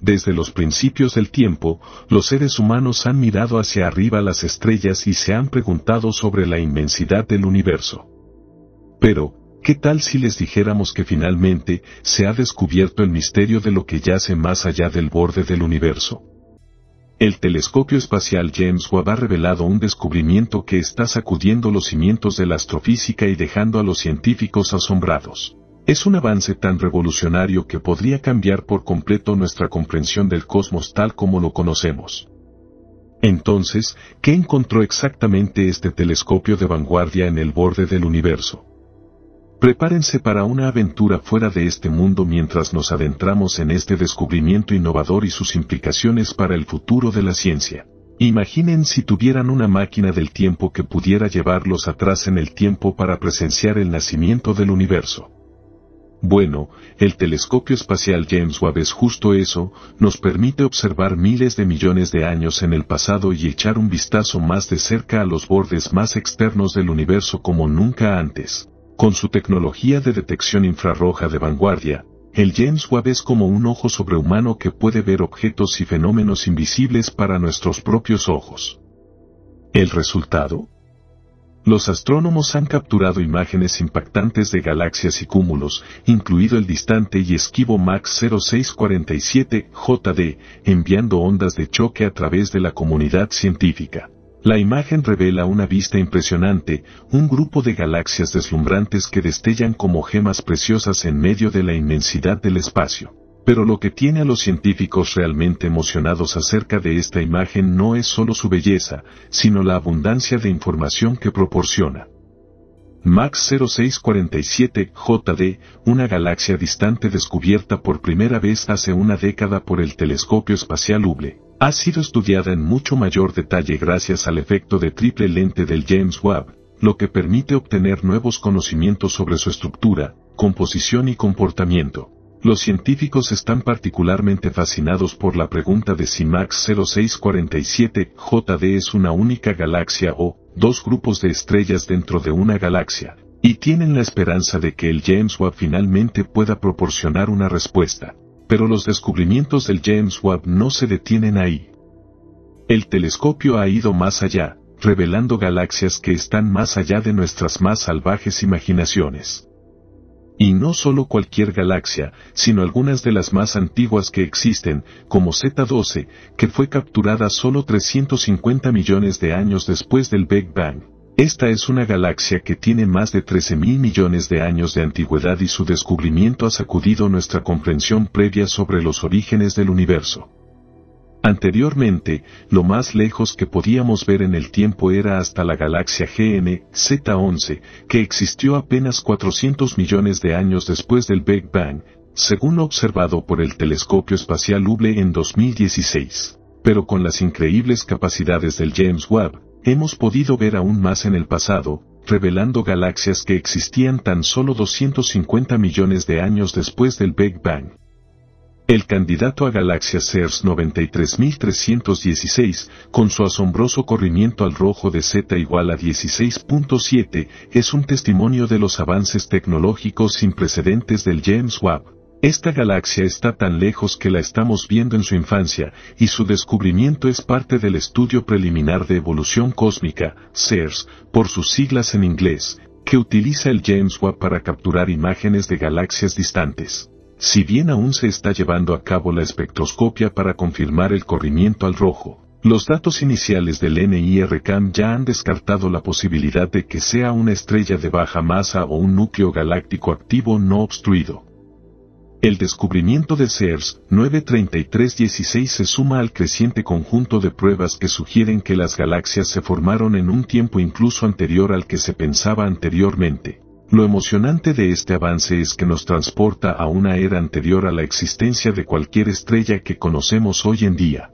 Desde los principios del tiempo, los seres humanos han mirado hacia arriba las estrellas y se han preguntado sobre la inmensidad del universo. Pero, ¿qué tal si les dijéramos que finalmente se ha descubierto el misterio de lo que yace más allá del borde del universo? El telescopio espacial James Webb ha revelado un descubrimiento que está sacudiendo los cimientos de la astrofísica y dejando a los científicos asombrados. Es un avance tan revolucionario que podría cambiar por completo nuestra comprensión del cosmos tal como lo conocemos. Entonces, ¿qué encontró exactamente este telescopio de vanguardia en el borde del universo? Prepárense para una aventura fuera de este mundo mientras nos adentramos en este descubrimiento innovador y sus implicaciones para el futuro de la ciencia. Imaginen si tuvieran una máquina del tiempo que pudiera llevarlos atrás en el tiempo para presenciar el nacimiento del universo. Bueno, el telescopio espacial James Webb es justo eso, nos permite observar miles de millones de años en el pasado y echar un vistazo más de cerca a los bordes más externos del universo como nunca antes. Con su tecnología de detección infrarroja de vanguardia, el James Webb es como un ojo sobrehumano que puede ver objetos y fenómenos invisibles para nuestros propios ojos. El resultado, los astrónomos han capturado imágenes impactantes de galaxias y cúmulos, incluido el distante y esquivo MAX 0647JD, enviando ondas de choque a través de la comunidad científica. La imagen revela una vista impresionante, un grupo de galaxias deslumbrantes que destellan como gemas preciosas en medio de la inmensidad del espacio. Pero lo que tiene a los científicos realmente emocionados acerca de esta imagen no es solo su belleza, sino la abundancia de información que proporciona. Max 0647JD, una galaxia distante descubierta por primera vez hace una década por el telescopio espacial Hubble, ha sido estudiada en mucho mayor detalle gracias al efecto de triple lente del James Webb, lo que permite obtener nuevos conocimientos sobre su estructura, composición y comportamiento. Los científicos están particularmente fascinados por la pregunta de si Max 0647 JD es una única galaxia o dos grupos de estrellas dentro de una galaxia, y tienen la esperanza de que el James Webb finalmente pueda proporcionar una respuesta. Pero los descubrimientos del James Webb no se detienen ahí. El telescopio ha ido más allá, revelando galaxias que están más allá de nuestras más salvajes imaginaciones y no solo cualquier galaxia, sino algunas de las más antiguas que existen, como Z12, que fue capturada solo 350 millones de años después del Big Bang. Esta es una galaxia que tiene más de 13 mil millones de años de antigüedad y su descubrimiento ha sacudido nuestra comprensión previa sobre los orígenes del universo. Anteriormente, lo más lejos que podíamos ver en el tiempo era hasta la galaxia GN Z11, que existió apenas 400 millones de años después del Big Bang, según observado por el telescopio espacial Hubble en 2016. Pero con las increíbles capacidades del James Webb, hemos podido ver aún más en el pasado, revelando galaxias que existían tan solo 250 millones de años después del Big Bang. El candidato a Galaxia CERS 93316, con su asombroso corrimiento al rojo de Z igual a 16.7, es un testimonio de los avances tecnológicos sin precedentes del James Webb. Esta galaxia está tan lejos que la estamos viendo en su infancia, y su descubrimiento es parte del estudio preliminar de evolución cósmica, CERS, por sus siglas en inglés, que utiliza el James Webb para capturar imágenes de galaxias distantes. Si bien aún se está llevando a cabo la espectroscopia para confirmar el corrimiento al rojo, los datos iniciales del NIRCam ya han descartado la posibilidad de que sea una estrella de baja masa o un núcleo galáctico activo no obstruido. El descubrimiento de CERS 93316 se suma al creciente conjunto de pruebas que sugieren que las galaxias se formaron en un tiempo incluso anterior al que se pensaba anteriormente. Lo emocionante de este avance es que nos transporta a una era anterior a la existencia de cualquier estrella que conocemos hoy en día.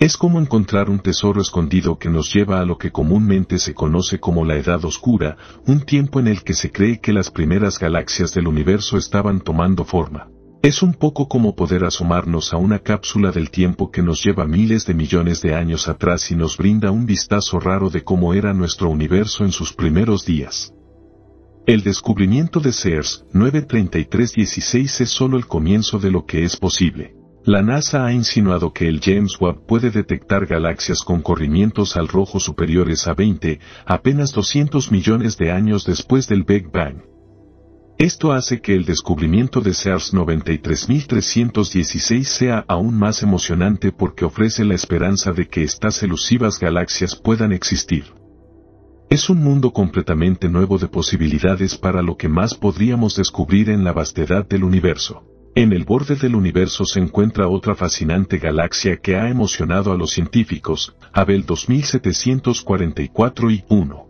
Es como encontrar un tesoro escondido que nos lleva a lo que comúnmente se conoce como la Edad Oscura, un tiempo en el que se cree que las primeras galaxias del universo estaban tomando forma. Es un poco como poder asomarnos a una cápsula del tiempo que nos lleva miles de millones de años atrás y nos brinda un vistazo raro de cómo era nuestro universo en sus primeros días. El descubrimiento de CERS 93316 es solo el comienzo de lo que es posible. La NASA ha insinuado que el James Webb puede detectar galaxias con corrimientos al rojo superiores a 20, apenas 200 millones de años después del Big Bang. Esto hace que el descubrimiento de CERS 93316 sea aún más emocionante porque ofrece la esperanza de que estas elusivas galaxias puedan existir. Es un mundo completamente nuevo de posibilidades para lo que más podríamos descubrir en la vastedad del universo. En el borde del universo se encuentra otra fascinante galaxia que ha emocionado a los científicos, Abel 2744 y 1.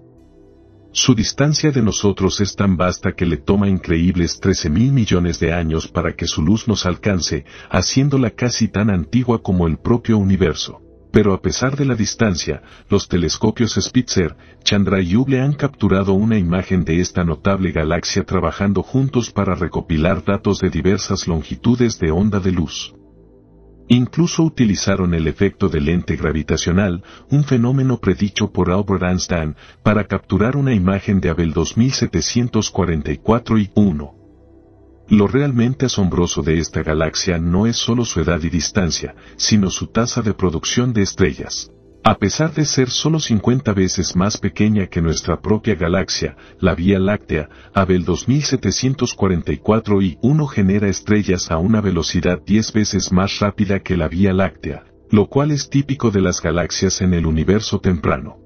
Su distancia de nosotros es tan vasta que le toma increíbles 13 mil millones de años para que su luz nos alcance, haciéndola casi tan antigua como el propio universo. Pero a pesar de la distancia, los telescopios Spitzer, Chandra y Hubble han capturado una imagen de esta notable galaxia trabajando juntos para recopilar datos de diversas longitudes de onda de luz. Incluso utilizaron el efecto del lente gravitacional, un fenómeno predicho por Albert Einstein, para capturar una imagen de Abel 2744 y 1. Lo realmente asombroso de esta galaxia no es solo su edad y distancia, sino su tasa de producción de estrellas. A pesar de ser solo 50 veces más pequeña que nuestra propia galaxia, la Vía Láctea, Abel 2744 y 1 genera estrellas a una velocidad 10 veces más rápida que la Vía Láctea, lo cual es típico de las galaxias en el universo temprano.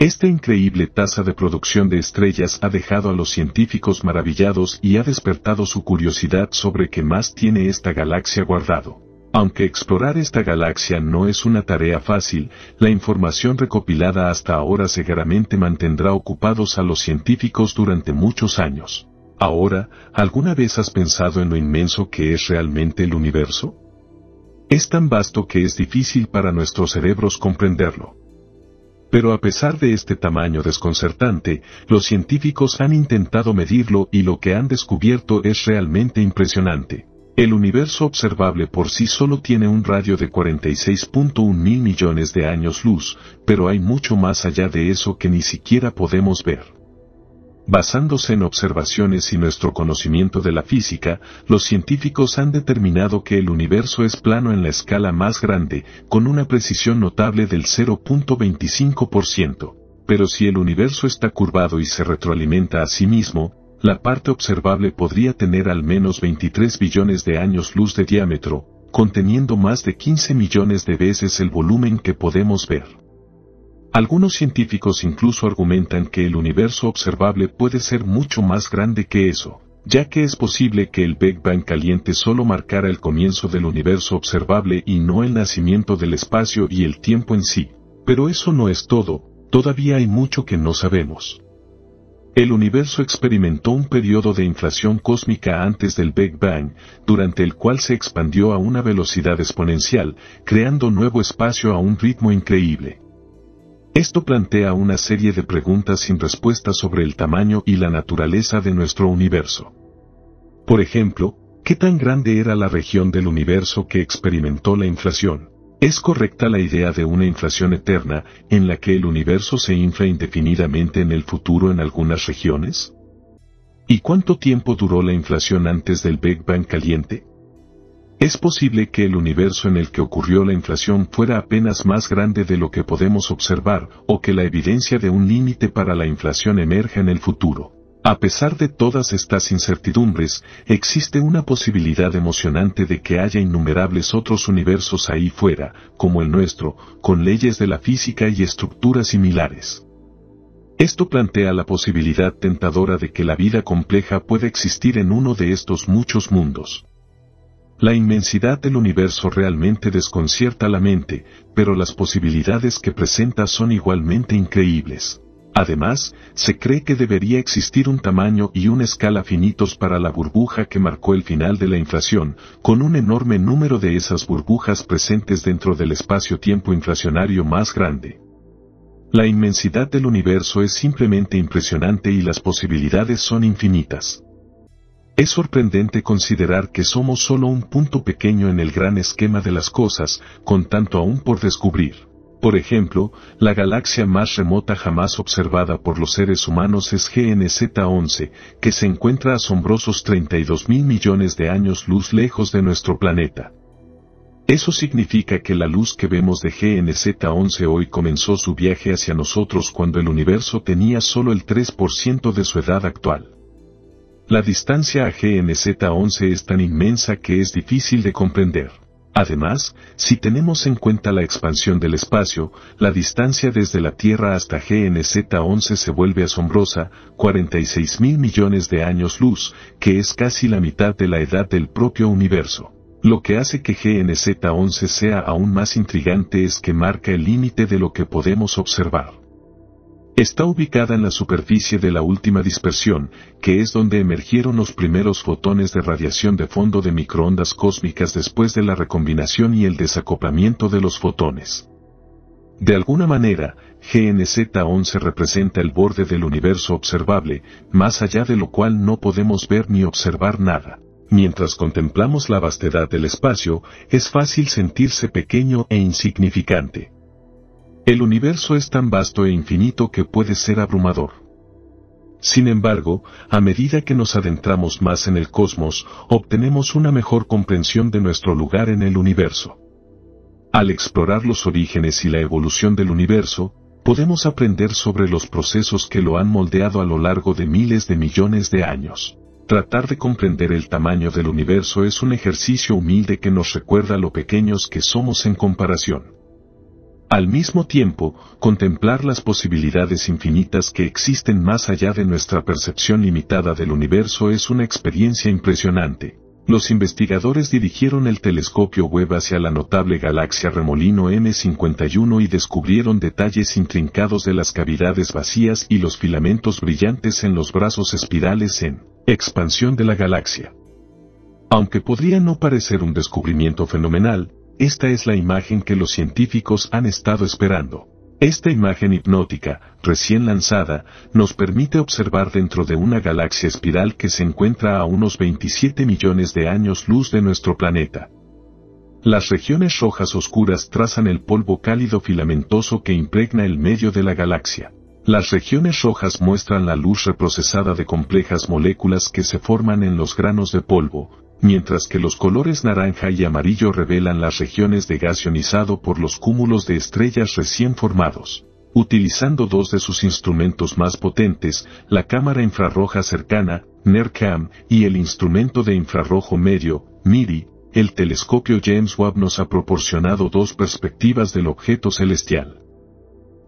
Esta increíble tasa de producción de estrellas ha dejado a los científicos maravillados y ha despertado su curiosidad sobre qué más tiene esta galaxia guardado. Aunque explorar esta galaxia no es una tarea fácil, la información recopilada hasta ahora seguramente mantendrá ocupados a los científicos durante muchos años. Ahora, ¿alguna vez has pensado en lo inmenso que es realmente el universo? Es tan vasto que es difícil para nuestros cerebros comprenderlo. Pero a pesar de este tamaño desconcertante, los científicos han intentado medirlo y lo que han descubierto es realmente impresionante. El universo observable por sí solo tiene un radio de 46.1 mil millones de años luz, pero hay mucho más allá de eso que ni siquiera podemos ver. Basándose en observaciones y nuestro conocimiento de la física, los científicos han determinado que el universo es plano en la escala más grande, con una precisión notable del 0.25%. Pero si el universo está curvado y se retroalimenta a sí mismo, la parte observable podría tener al menos 23 billones de años luz de diámetro, conteniendo más de 15 millones de veces el volumen que podemos ver. Algunos científicos incluso argumentan que el universo observable puede ser mucho más grande que eso, ya que es posible que el Big Bang caliente solo marcara el comienzo del universo observable y no el nacimiento del espacio y el tiempo en sí. Pero eso no es todo, todavía hay mucho que no sabemos. El universo experimentó un periodo de inflación cósmica antes del Big Bang, durante el cual se expandió a una velocidad exponencial, creando nuevo espacio a un ritmo increíble. Esto plantea una serie de preguntas sin respuesta sobre el tamaño y la naturaleza de nuestro universo. Por ejemplo, ¿qué tan grande era la región del universo que experimentó la inflación? ¿Es correcta la idea de una inflación eterna en la que el universo se infla indefinidamente en el futuro en algunas regiones? ¿Y cuánto tiempo duró la inflación antes del Big Bang caliente? Es posible que el universo en el que ocurrió la inflación fuera apenas más grande de lo que podemos observar o que la evidencia de un límite para la inflación emerja en el futuro. A pesar de todas estas incertidumbres, existe una posibilidad emocionante de que haya innumerables otros universos ahí fuera, como el nuestro, con leyes de la física y estructuras similares. Esto plantea la posibilidad tentadora de que la vida compleja pueda existir en uno de estos muchos mundos. La inmensidad del universo realmente desconcierta la mente, pero las posibilidades que presenta son igualmente increíbles. Además, se cree que debería existir un tamaño y una escala finitos para la burbuja que marcó el final de la inflación, con un enorme número de esas burbujas presentes dentro del espacio-tiempo inflacionario más grande. La inmensidad del universo es simplemente impresionante y las posibilidades son infinitas. Es sorprendente considerar que somos solo un punto pequeño en el gran esquema de las cosas, con tanto aún por descubrir. Por ejemplo, la galaxia más remota jamás observada por los seres humanos es GNZ-11, que se encuentra a asombrosos 32 mil millones de años luz lejos de nuestro planeta. Eso significa que la luz que vemos de GNZ-11 hoy comenzó su viaje hacia nosotros cuando el universo tenía solo el 3% de su edad actual. La distancia a GNZ11 es tan inmensa que es difícil de comprender. Además, si tenemos en cuenta la expansión del espacio, la distancia desde la Tierra hasta GNZ11 se vuelve asombrosa, 46 mil millones de años luz, que es casi la mitad de la edad del propio universo. Lo que hace que GNZ11 sea aún más intrigante es que marca el límite de lo que podemos observar. Está ubicada en la superficie de la última dispersión, que es donde emergieron los primeros fotones de radiación de fondo de microondas cósmicas después de la recombinación y el desacoplamiento de los fotones. De alguna manera, GNZ11 representa el borde del universo observable, más allá de lo cual no podemos ver ni observar nada. Mientras contemplamos la vastedad del espacio, es fácil sentirse pequeño e insignificante. El universo es tan vasto e infinito que puede ser abrumador. Sin embargo, a medida que nos adentramos más en el cosmos, obtenemos una mejor comprensión de nuestro lugar en el universo. Al explorar los orígenes y la evolución del universo, podemos aprender sobre los procesos que lo han moldeado a lo largo de miles de millones de años. Tratar de comprender el tamaño del universo es un ejercicio humilde que nos recuerda lo pequeños que somos en comparación al mismo tiempo, contemplar las posibilidades infinitas que existen más allá de nuestra percepción limitada del universo es una experiencia impresionante. Los investigadores dirigieron el telescopio web hacia la notable galaxia Remolino M51 y descubrieron detalles intrincados de las cavidades vacías y los filamentos brillantes en los brazos espirales en expansión de la galaxia. Aunque podría no parecer un descubrimiento fenomenal, esta es la imagen que los científicos han estado esperando. Esta imagen hipnótica, recién lanzada, nos permite observar dentro de una galaxia espiral que se encuentra a unos 27 millones de años luz de nuestro planeta. Las regiones rojas oscuras trazan el polvo cálido filamentoso que impregna el medio de la galaxia. Las regiones rojas muestran la luz reprocesada de complejas moléculas que se forman en los granos de polvo, mientras que los colores naranja y amarillo revelan las regiones de gas ionizado por los cúmulos de estrellas recién formados. Utilizando dos de sus instrumentos más potentes, la cámara infrarroja cercana, NERCAM, y el instrumento de infrarrojo medio, MIRI, el telescopio James Webb nos ha proporcionado dos perspectivas del objeto celestial.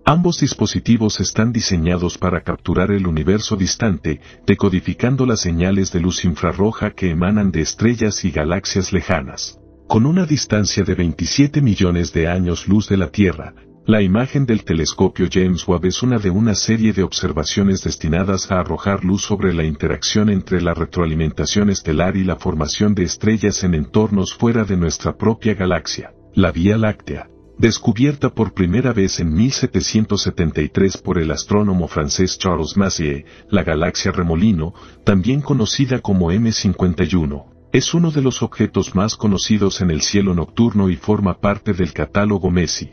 Ambos dispositivos están diseñados para capturar el universo distante, decodificando las señales de luz infrarroja que emanan de estrellas y galaxias lejanas. Con una distancia de 27 millones de años luz de la Tierra, la imagen del telescopio James Webb es una de una serie de observaciones destinadas a arrojar luz sobre la interacción entre la retroalimentación estelar y la formación de estrellas en entornos fuera de nuestra propia galaxia, la Vía Láctea descubierta por primera vez en 1773 por el astrónomo francés Charles Massier, la galaxia Remolino, también conocida como M51. Es uno de los objetos más conocidos en el cielo nocturno y forma parte del catálogo Messi.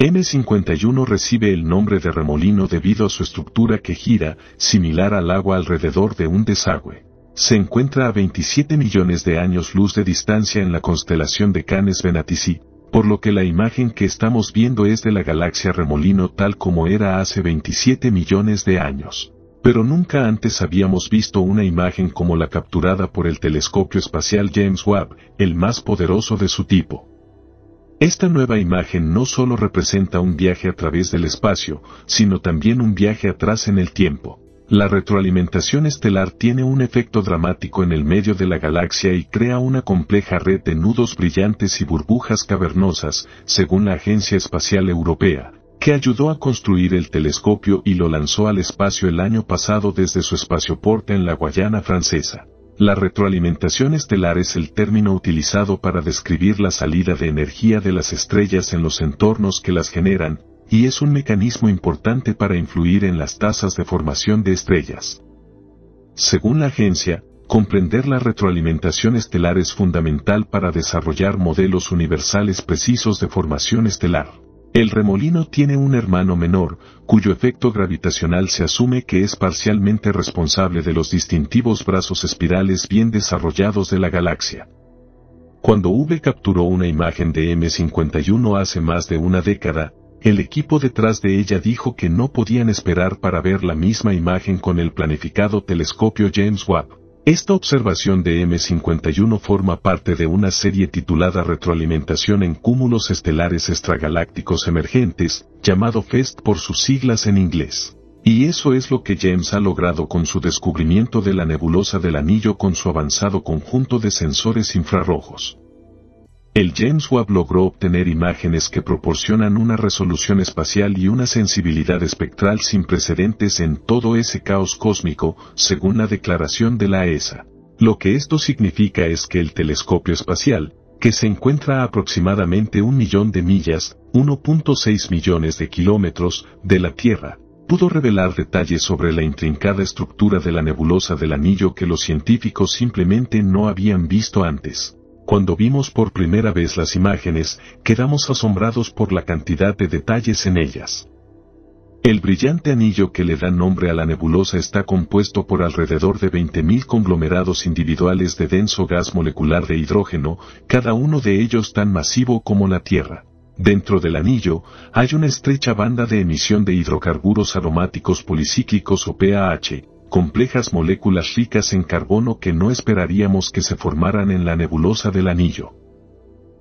M51 recibe el nombre de remolino debido a su estructura que gira, similar al agua alrededor de un desagüe. Se encuentra a 27 millones de años luz de distancia en la constelación de Canes Venatici, por lo que la imagen que estamos viendo es de la galaxia remolino tal como era hace 27 millones de años. Pero nunca antes habíamos visto una imagen como la capturada por el telescopio espacial James Webb, el más poderoso de su tipo. Esta nueva imagen no solo representa un viaje a través del espacio, sino también un viaje atrás en el tiempo. La retroalimentación estelar tiene un efecto dramático en el medio de la galaxia y crea una compleja red de nudos brillantes y burbujas cavernosas, según la Agencia Espacial Europea, que ayudó a construir el telescopio y lo lanzó al espacio el año pasado desde su espacioporte en la Guayana francesa. La retroalimentación estelar es el término utilizado para describir la salida de energía de las estrellas en los entornos que las generan, y es un mecanismo importante para influir en las tasas de formación de estrellas. Según la agencia, comprender la retroalimentación estelar es fundamental para desarrollar modelos universales precisos de formación estelar. El remolino tiene un hermano menor, cuyo efecto gravitacional se asume que es parcialmente responsable de los distintivos brazos espirales bien desarrollados de la galaxia. Cuando V capturó una imagen de M51 hace más de una década, el equipo detrás de ella dijo que no podían esperar para ver la misma imagen con el planificado telescopio James Webb. Esta observación de M51 forma parte de una serie titulada Retroalimentación en Cúmulos Estelares Extragalácticos Emergentes, llamado FEST por sus siglas en inglés. Y eso es lo que James ha logrado con su descubrimiento de la nebulosa del anillo con su avanzado conjunto de sensores infrarrojos. El James Webb logró obtener imágenes que proporcionan una resolución espacial y una sensibilidad espectral sin precedentes en todo ese caos cósmico, según la declaración de la ESA. Lo que esto significa es que el telescopio espacial, que se encuentra a aproximadamente un millón de millas, 1.6 millones de kilómetros, de la Tierra, pudo revelar detalles sobre la intrincada estructura de la nebulosa del anillo que los científicos simplemente no habían visto antes. Cuando vimos por primera vez las imágenes, quedamos asombrados por la cantidad de detalles en ellas. El brillante anillo que le da nombre a la nebulosa está compuesto por alrededor de 20.000 conglomerados individuales de denso gas molecular de hidrógeno, cada uno de ellos tan masivo como la Tierra. Dentro del anillo, hay una estrecha banda de emisión de hidrocarburos aromáticos policíclicos o PAH, complejas moléculas ricas en carbono que no esperaríamos que se formaran en la nebulosa del anillo.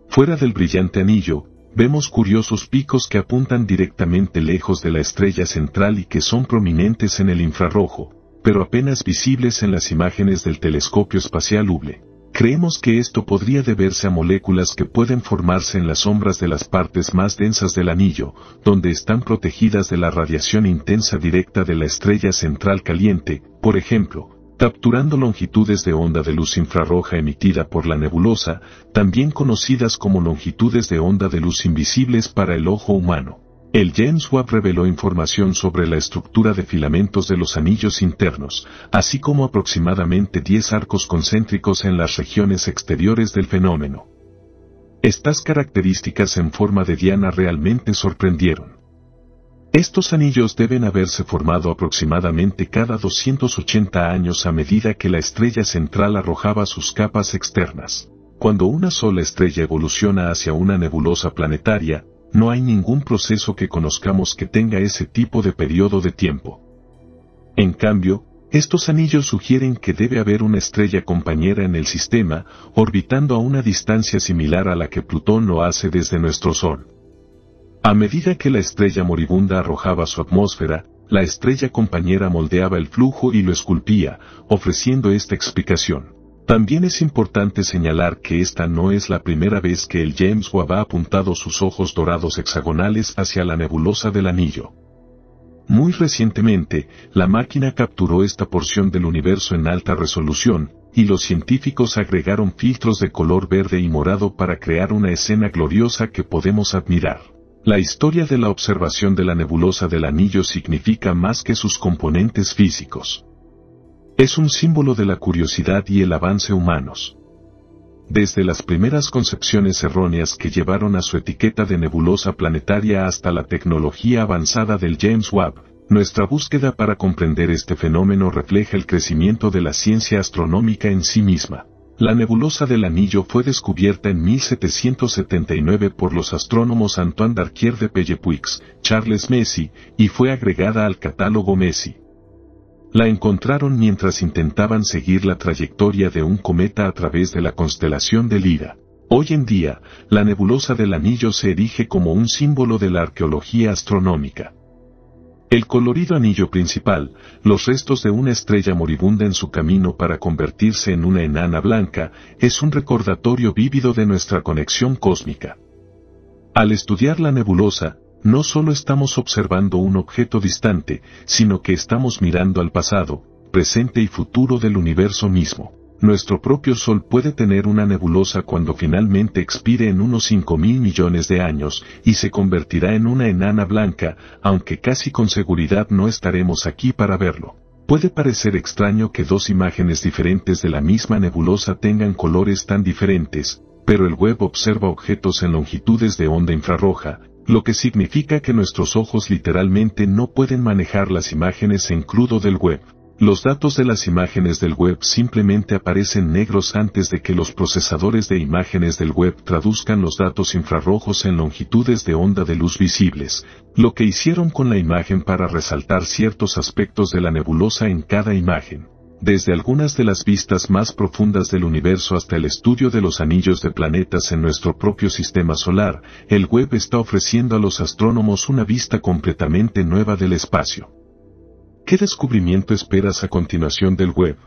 Fuera del brillante anillo, vemos curiosos picos que apuntan directamente lejos de la estrella central y que son prominentes en el infrarrojo, pero apenas visibles en las imágenes del telescopio espacial Hubble. Creemos que esto podría deberse a moléculas que pueden formarse en las sombras de las partes más densas del anillo, donde están protegidas de la radiación intensa directa de la estrella central caliente, por ejemplo, capturando longitudes de onda de luz infrarroja emitida por la nebulosa, también conocidas como longitudes de onda de luz invisibles para el ojo humano. El James Webb reveló información sobre la estructura de filamentos de los anillos internos, así como aproximadamente 10 arcos concéntricos en las regiones exteriores del fenómeno. Estas características en forma de diana realmente sorprendieron. Estos anillos deben haberse formado aproximadamente cada 280 años a medida que la estrella central arrojaba sus capas externas. Cuando una sola estrella evoluciona hacia una nebulosa planetaria, no hay ningún proceso que conozcamos que tenga ese tipo de periodo de tiempo. En cambio, estos anillos sugieren que debe haber una estrella compañera en el sistema, orbitando a una distancia similar a la que Plutón lo hace desde nuestro Sol. A medida que la estrella moribunda arrojaba su atmósfera, la estrella compañera moldeaba el flujo y lo esculpía, ofreciendo esta explicación. También es importante señalar que esta no es la primera vez que el James Webb ha apuntado sus ojos dorados hexagonales hacia la nebulosa del anillo. Muy recientemente, la máquina capturó esta porción del universo en alta resolución, y los científicos agregaron filtros de color verde y morado para crear una escena gloriosa que podemos admirar. La historia de la observación de la nebulosa del anillo significa más que sus componentes físicos. Es un símbolo de la curiosidad y el avance humanos. Desde las primeras concepciones erróneas que llevaron a su etiqueta de nebulosa planetaria hasta la tecnología avanzada del James Webb, nuestra búsqueda para comprender este fenómeno refleja el crecimiento de la ciencia astronómica en sí misma. La nebulosa del anillo fue descubierta en 1779 por los astrónomos Antoine Darquier de Pellepuix, Charles Messi, y fue agregada al catálogo Messi. La encontraron mientras intentaban seguir la trayectoria de un cometa a través de la constelación de Lira. Hoy en día, la nebulosa del anillo se erige como un símbolo de la arqueología astronómica. El colorido anillo principal, los restos de una estrella moribunda en su camino para convertirse en una enana blanca, es un recordatorio vívido de nuestra conexión cósmica. Al estudiar la nebulosa, no solo estamos observando un objeto distante, sino que estamos mirando al pasado, presente y futuro del universo mismo. Nuestro propio Sol puede tener una nebulosa cuando finalmente expire en unos 5.000 mil millones de años y se convertirá en una enana blanca, aunque casi con seguridad no estaremos aquí para verlo. Puede parecer extraño que dos imágenes diferentes de la misma nebulosa tengan colores tan diferentes, pero el web observa objetos en longitudes de onda infrarroja, lo que significa que nuestros ojos literalmente no pueden manejar las imágenes en crudo del web. Los datos de las imágenes del web simplemente aparecen negros antes de que los procesadores de imágenes del web traduzcan los datos infrarrojos en longitudes de onda de luz visibles, lo que hicieron con la imagen para resaltar ciertos aspectos de la nebulosa en cada imagen desde algunas de las vistas más profundas del universo hasta el estudio de los anillos de planetas en nuestro propio sistema solar, el web está ofreciendo a los astrónomos una vista completamente nueva del espacio. ¿Qué descubrimiento esperas a continuación del web?